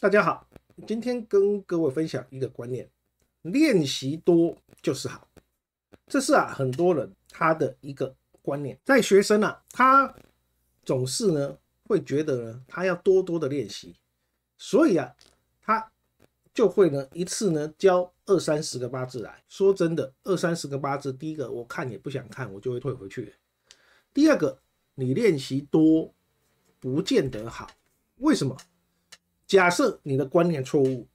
大家好，今天跟各位分享一个观念：练习多就是好。这是啊，很多人他的一个观念，在学生啊，他总是呢会觉得呢，他要多多的练习，所以啊，他就会呢一次呢教二三十个八字来说真的，二三十个八字，第一个我看也不想看，我就会退回去；第二个，你练习多不见得好，为什么？假设你的观念错误，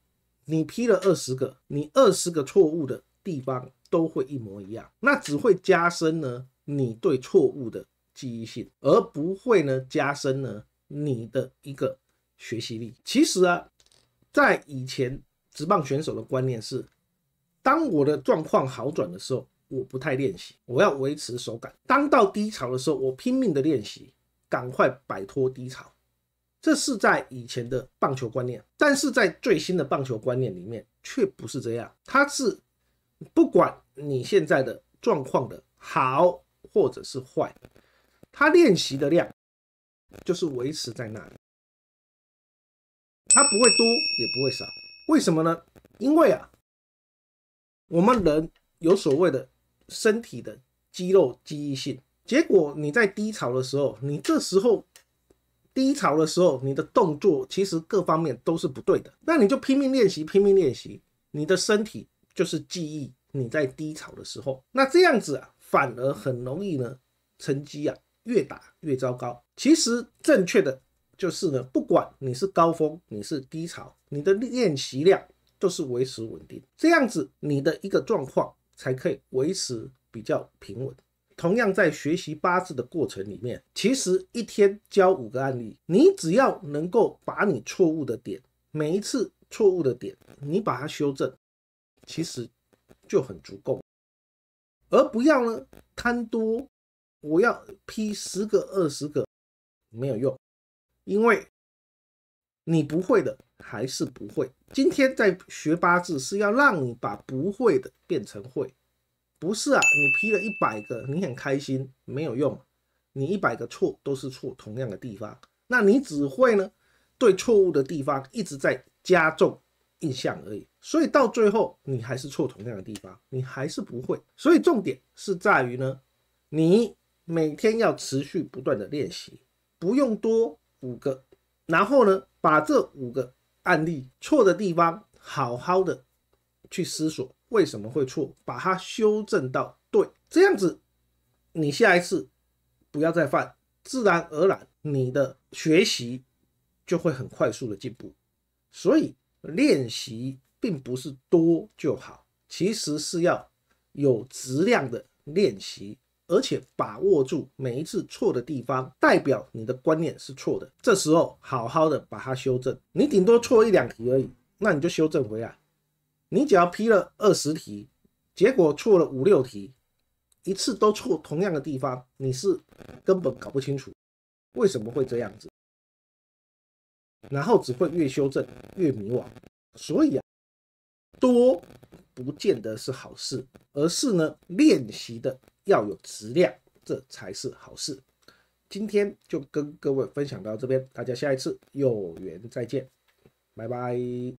你批了二十个，你二十个错误的地方都会一模一样，那只会加深呢你对错误的记忆性，而不会呢加深呢你的一个学习力。其实啊，在以前直棒选手的观念是，当我的状况好转的时候，我不太练习，我要维持手感；当到低潮的时候，我拼命的练习，赶快摆脱低潮。这是在以前的棒球观念，但是在最新的棒球观念里面却不是这样。它是不管你现在的状况的好或者是坏，它练习的量就是维持在那里，它不会多也不会少。为什么呢？因为啊，我们人有所谓的身体的肌肉记忆性，结果你在低潮的时候，你这时候。低潮的时候，你的动作其实各方面都是不对的，那你就拼命练习，拼命练习，你的身体就是记忆。你在低潮的时候，那这样子啊，反而很容易呢，成绩啊越打越糟糕。其实正确的就是呢，不管你是高峰，你是低潮，你的练习量都是维持稳定，这样子你的一个状况才可以维持比较平稳。同样在学习八字的过程里面，其实一天教五个案例，你只要能够把你错误的点，每一次错误的点你把它修正，其实就很足够。而不要呢贪多，我要批十个二十个没有用，因为你不会的还是不会。今天在学八字是要让你把不会的变成会。不是啊，你批了一百个，你很开心没有用，你一百个错都是错同样的地方，那你只会呢对错误的地方一直在加重印象而已，所以到最后你还是错同样的地方，你还是不会。所以重点是在于呢，你每天要持续不断的练习，不用多五个，然后呢把这五个案例错的地方好好的去思索。为什么会错？把它修正到对，这样子，你下一次不要再犯，自然而然你的学习就会很快速的进步。所以练习并不是多就好，其实是要有质量的练习，而且把握住每一次错的地方，代表你的观念是错的，这时候好好的把它修正。你顶多错一两题而已，那你就修正回来。你只要批了二十题，结果错了五六题，一次都错同样的地方，你是根本搞不清楚为什么会这样子，然后只会越修正越迷惘。所以啊，多不见得是好事，而是呢练习的要有质量，这才是好事。今天就跟各位分享到这边，大家下一次有缘再见，拜拜。